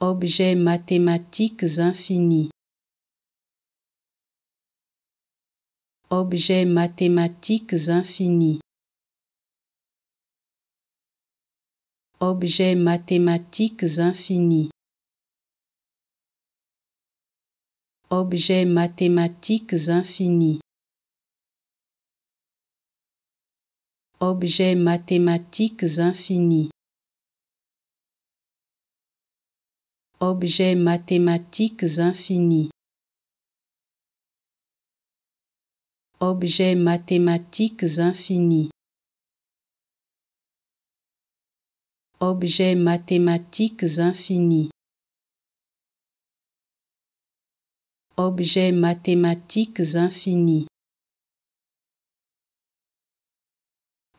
objets mathématiques infinis, objets mathématiques infinis, objets mathématiques infinis, objets mathématiques infinis. Objets mathématiques infinis. objets mathématiques infinis, objets mathématiques infinis, objets mathématiques infinis, objets mathématiques infinis.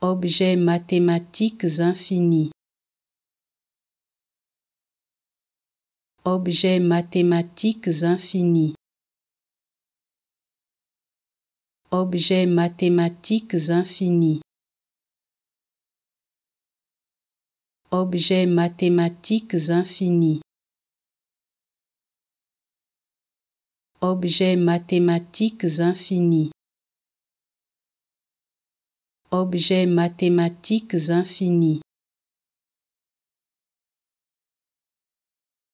Objets mathématiques infinis. Objets mathématiques infinis. Objets mathématiques infinis. Objets mathématiques infinis. Objets mathématiques infinis. Objets mathématiques infinis.